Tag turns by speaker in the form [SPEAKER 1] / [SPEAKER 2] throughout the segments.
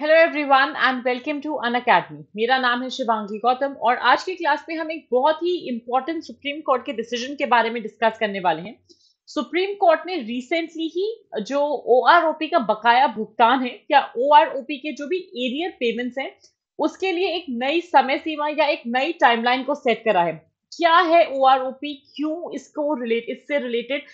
[SPEAKER 1] hello everyone and welcome to Unacademy मेरा नाम है शिवांगी गौतम और आज की क्लास में हम एक बहुत ही इंपॉर्टेंट सुप्रीम कोर्ट के डिसीजन के बारे में डिस्कस करने वाले हैं सुप्रीम कोर्ट ने रिसेंटली ही जो ओ का बकाया भुगतान है या ओ के जो भी एरियर पेमेंट्स हैं उसके लिए एक नई समय सीमा या एक नई टाइमलाइन को सेट करा है क्या है ओ आर ओ पी क्यों इसको रिलेट इससे रिलेटेड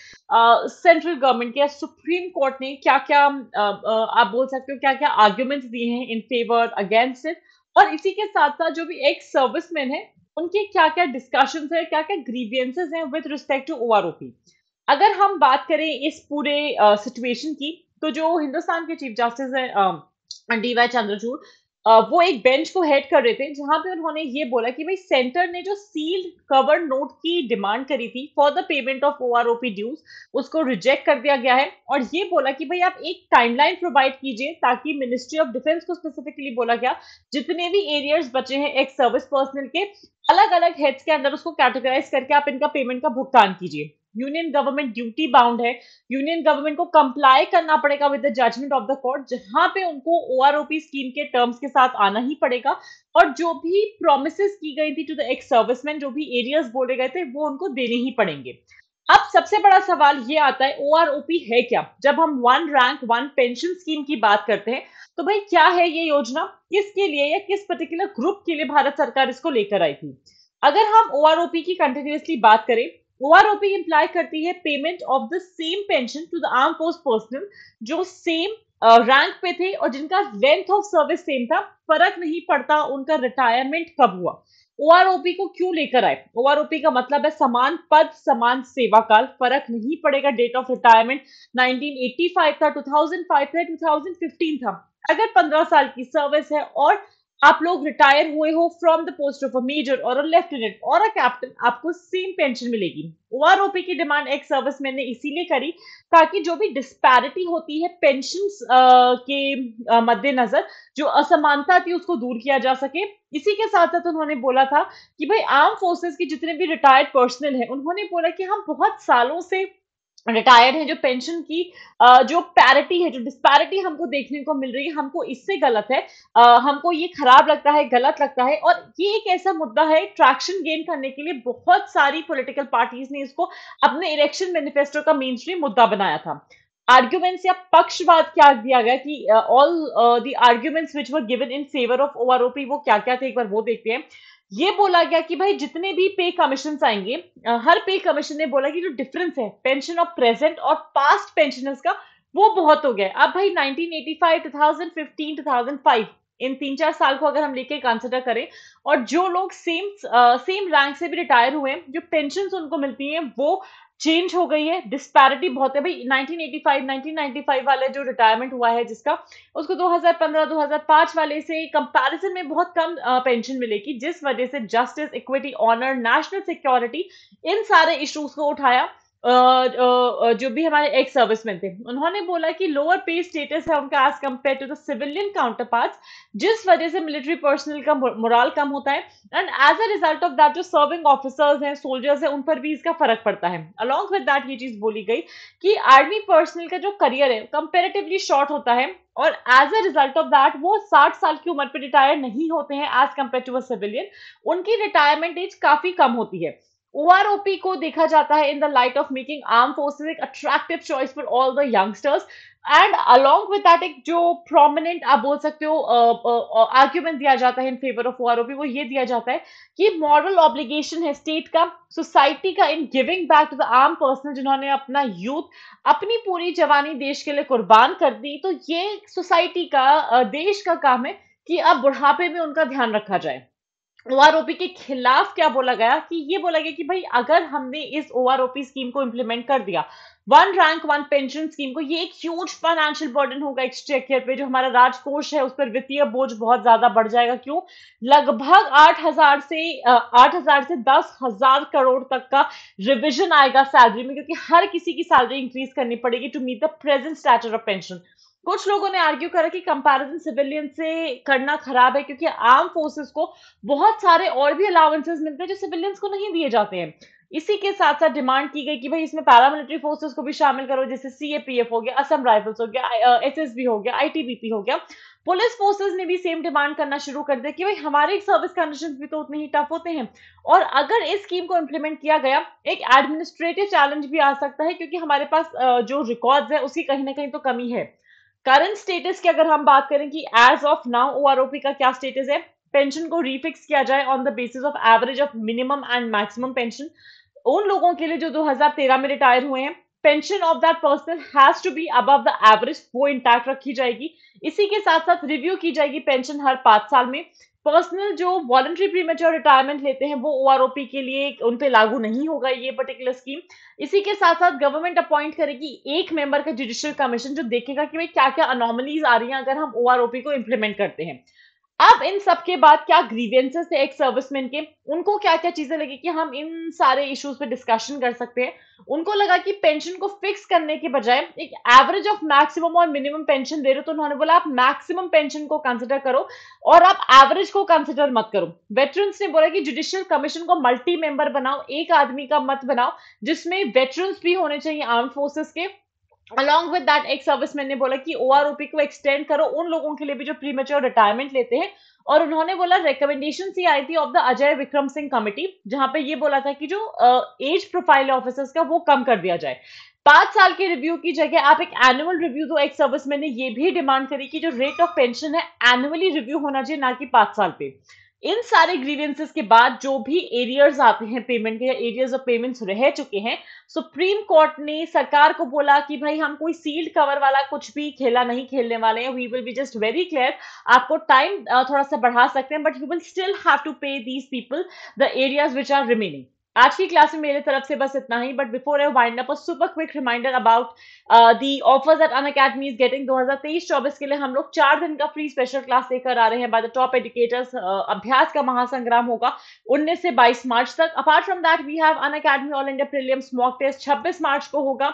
[SPEAKER 1] सेंट्रल गवर्नमेंट के सुप्रीम कोर्ट ने क्या क्या आप बोल सकते हो क्या क्या आर्ग्यूमेंट दिए हैं इन फेवर अगेंस्ट इट और इसी के साथ साथ जो भी एक सर्विसमैन है उनके क्या क्या डिस्कशन है क्या क्या ग्रीवियंसेज हैं with respect to O R O P अगर हम बात करें इस पूरे सिचुएशन की तो जो हिंदुस्तान के चीफ जस्टिस हैं डी वाई चंद्रचूड़ वो एक बेंच को हेड कर रहे थे जहां पे उन्होंने ये बोला कि भाई सेंटर ने जो सील्ड कवर नोट की डिमांड करी थी for the payment of O R OP dues उसको रिजेक्ट कर दिया गया है और ये बोला कि भाई आप एक टाइमलाइन प्रोवाइड कीजिए ताकि मिनिस्ट्री ऑफ डिफेंस को स्पेसिफिकली बोला गया जितने भी एरियर्स बचे हैं एक सर्विस पर्सनल के अलग अलग हेड्स के अंदर उसको कैटेगराइज करके आप इनका पेमेंट का भुगतान कीजिए यूनियन गवर्नमेंट ड्यूटी बाउंड है यूनियन गवर्नमेंट को कंप्लाई करना पड़ेगा with the judgement of the court जहां पे उनको ओआरओपी स्कीम के टर्म्स के साथ आना ही पड़ेगा और जो भी प्रोमिस की गई थी टू द एक्स सर्विसमैन जो भी एरियाज बोले गए थे वो उनको देने ही पड़ेंगे अब सबसे बड़ा सवाल ये आता है ओआरओपी है क्या जब हम one rank one pension scheme की बात करते हैं तो भाई क्या है ये योजना किसके लिए या किस पर्टिकुलर ग्रुप के लिए भारत सरकार इसको लेकर आई थी अगर हम ओआरओपी की कंटिन्यूसली बात करें ओआरओपी इंप्लाई करती है payment of the same pension to the arm force personnel जो सेम रैंक पे थे और जिनका लेंथ ऑफ सर्विस सेम था फर्क नहीं पड़ता उनका रिटायरमेंट कब हुआ ओआरओपी को क्यों लेकर आए ओआरओपी का मतलब है समान पद समान सेवा काल फर्क नहीं पड़ेगा डेट ऑफ रिटायरमेंट 1985 था 2005 था 2015 था अगर 15 साल की सर्विस है और आप लोग रिटायर हुए हो from the post of a major और अ लेफ्टिनेंट और अ कैप्टन आपको सेम पेंशन मिलेगी ओआरओपी की डिमांड एक सर्विस मैंने इसीलिए करी ताकि जो भी डिस्पैरिटी होती है पेंशन के मद्देनजर जो असमानता थी उसको दूर किया जा सके इसी के साथ साथ उन्होंने बोला था कि भाई आर्म फोर्सेस के जितने भी रिटायर्ड पर्सनल हैं उन्होंने बोला कि हम बहुत सालों से रिटायर्ड है जो पेंशन की जो पैरिटी है जो डिस्पैरिटी हमको देखने को मिल रही है हमको इससे गलत है हमको ये खराब लगता है गलत लगता है और ये एक ऐसा मुद्दा है ट्रैक्शन गेन करने के लिए बहुत सारी पॉलिटिकल पार्टीज ने इसको अपने इलेक्शन मैनिफेस्टो का मेन स्ट्रीम मुद्दा बनाया था आर्ग्यूमेंट्स या पक्षवाद क्या दिया गया कि all the arguments which were given in favour of O वो क्या क्या थे एक बार वो देखते हैं ये बोला गया कि भाई जितने भी पे कमीशन आएंगे हर पे कमीशन ने बोला कि जो डिफरेंस है पेंशन ऑफ प्रेजेंट और पास्ट पेंशनर्स का वो बहुत हो गया अब भाई 1985, 2015, 2005 इन तीन चार साल को अगर हम लेके कंसिडर करें और जो लोग सेम सेम रैंक से भी रिटायर हुए हैं जो पेंशन उनको मिलती हैं वो चेंज हो गई है डिस्पैरिटी बहुत है भाई 1985 1995 वाला जो रिटायरमेंट हुआ है जिसका उसको 2015 2005 वाले से कंपैरिजन में बहुत कम पेंशन मिलेगी जिस वजह से justice equity honour national security इन सारे इश्यूज को उठाया जो भी हमारे एक्स सर्विसमैन थे उन्होंने बोला कि लोअर पे स्टेटस है उनका as compare to the civilian counterpart जिस वजह से मिलिट्री पर्सनल का मोराल कम होता है and as a result of that जो सर्विंग ऑफिसर्स हैं सोल्जर्स हैं उन पर भी इसका फर्क पड़ता है अलॉन्ग विद दैट ये चीज बोली गई कि आर्मी पर्सनल का जो करियर है कंपेरेटिवली शॉर्ट होता है और as a result of that वो 60 साल की उम्र पर रिटायर नहीं होते हैं as compare to a civilian उनकी रिटायरमेंट एज काफी कम होती है ओआरओपी को देखा जाता है in the light of making arm forces एक attractive choice for all the youngsters and along with that एक जो प्रोमिनेंट आप बोल सकते हो आर्ग्यूमेंट दिया जाता है इन फेवर ऑफ ओआरओपी वो ये दिया जाता है कि मॉरल ऑब्लिगेशन है स्टेट का सोसाइटी का in giving back to the arm person जिन्होंने अपना यूथ अपनी पूरी जवानी देश के लिए कुर्बान कर दी तो ये सोसाइटी का देश का काम है कि अब बुढ़ापे में उनका ध्यान रखा जाए ओआरओपी के खिलाफ क्या बोला गया कि ये बोला गया कि भाई अगर हमने इस ओ आर स्कीम को इंप्लीमेंट कर दिया one rank one pension scheme को ये एक ह्यूज फाइनेंशियल बर्डन होगा एक्सचेकर पे जो हमारा राजकोष है उस पर वित्तीय बोझ बहुत ज्यादा बढ़ जाएगा क्यों लगभग आठ हजार से आठ हजार से दस हजार करोड़ तक का रिविजन आएगा सैलरी में क्योंकि हर किसी की सैलरी इंक्रीज करनी पड़ेगी to meet the present stature of pension कुछ लोगों ने आर्ग्यू करा कि कंपैरिजन सिविलियन से करना खराब है क्योंकि आर्म फोर्सेस को बहुत सारे और भी अलाउंसेस मिलते हैं जो सिविलियंस को नहीं दिए जाते हैं इसी के साथ साथ डिमांड की गई कि भाई इसमें पैरामिलिट्री फोर्सेस को भी शामिल करो जैसे सीएपीएफ हो गया असम राइफल्स हो गया एसएसबी uh, हो गया आईटीबीपी हो गया पुलिस फोर्सेस ने भी सेम डिमांड करना शुरू कर दिया कि भाई हमारे सर्विस कंडीशन भी तो उतने ही टफ होते हैं और अगर इस स्कीम को इम्प्लीमेंट किया गया एक एडमिनिस्ट्रेटिव चैलेंज भी आ सकता है क्योंकि हमारे पास uh, जो रिकॉर्ड्स है उसकी कहीं ना कहीं तो कमी है करंट स्टेटस की अगर हम बात करें कि एज ऑफ नाउ ओआरओपी का क्या स्टेटस है पेंशन को रीफिक्स किया जाए on the basis of average of minimum and maximum pension उन लोगों के लिए जो 2013 में रिटायर हुए हैं pension of that person has to be above the average वो इंटैक्ट रखी जाएगी इसी के साथ साथ रिव्यू की जाएगी पेंशन हर पांच साल में पर्सनल जो वॉलंट्री प्रीमेच्योर रिटायरमेंट लेते हैं वो ओ के लिए उन पर लागू नहीं होगा ये पर्टिकुलर स्कीम इसी के साथ साथ गवर्नमेंट अपॉइंट करेगी एक मेंबर का जुडिशियल कमीशन जो देखेगा कि भाई क्या क्या अनोमलीज आ रही हैं अगर हम ओ को इम्प्लीमेंट करते हैं अब इन सब के बाद क्या ग्रीवियंसेस थे एक सर्विसमैन के उनको क्या क्या चीजें लगी कि हम इन सारे इश्यूज पे डिस्कशन कर सकते हैं उनको लगा कि पेंशन को फिक्स करने के बजाय एक एवरेज ऑफ मैक्सिमम और मिनिमम पेंशन दे रहे हो तो उन्होंने बोला आप मैक्सिमम पेंशन को कंसिडर करो और आप एवरेज को कंसिडर मत करो वेटरन्स ने बोला कि जुडिशियल कमीशन को मल्टी मेंबर बनाओ एक आदमी का मत बनाओ जिसमें वेटरन्स भी होने चाहिए आर्म फोर्सेस के अलॉन्ग विद दैट एक सर्विसमैन ने बोला कि ओ आर ओपी को एक्सटेंड करो उन लोगों के लिए भी जो प्रीमेच्योर रिटायरमेंट लेते हैं और उन्होंने बोला रिकमेंडेशन सी आई थी of the Ajay Vikram Singh committee जहां पे ये बोला था कि जो एज प्रोफाइल ऑफिसर्स का वो कम कर दिया जाए पांच साल के रिव्यू की जगह आप एक एनुअल रिव्यू दो एक सर्विस मैन ने ये भी डिमांड करी कि जो रेट ऑफ पेंशन है एनुअली रिव्यू होना चाहिए ना कि पांच साल पे इन सारे ग्रीवियंसेस के बाद जो भी एरियर्स आते हैं पेमेंट के एरियर्स ऑफ पेमेंट्स रह चुके हैं सुप्रीम कोर्ट ने सरकार को बोला कि भाई हम कोई सील्ड कवर वाला कुछ भी खेला नहीं खेलने वाले हैं we will be just very clear आपको टाइम थोड़ा सा बढ़ा सकते हैं but you will still have to pay these people the areas which are remaining आज की क्लास में मेरे तरफ से बस इतना ही but before I wind up super quick reminder about the offers at Unacademy is getting 2023-24 के लिए हम लोग चार दिन का फ्री स्पेशल क्लास लेकर आ रहे हैं बाय द टॉप एडुकेटर्स अभ्यास का महासंग्राम होगा 19 से 22 मार्च तक apart from that we have Unacademy all India prelims mock test छब्बीस मार्च को होगा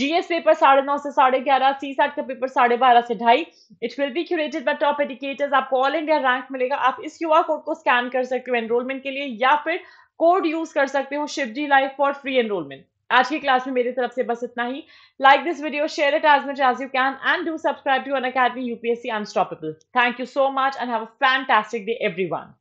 [SPEAKER 1] जीएस पेपर साढ़े नौ से साढ़े ग्यारह सी सैट का पेपर साढ़े बारह से ढाई it will be curated by top educators आपको ऑल इंडिया रैंक मिलेगा आप इस क्यूआर कोड को स्कैन कर सकते हो एनरोलमेंट के लिए या फिर कोड यूज कर सकते हो Shivji live for free enrolment आज की क्लास में मेरी तरफ से बस इतना ही like this video share it as much as you can and do subscribe to Unacademy UPSC unstoppable thank you so much and have a fantastic day everyone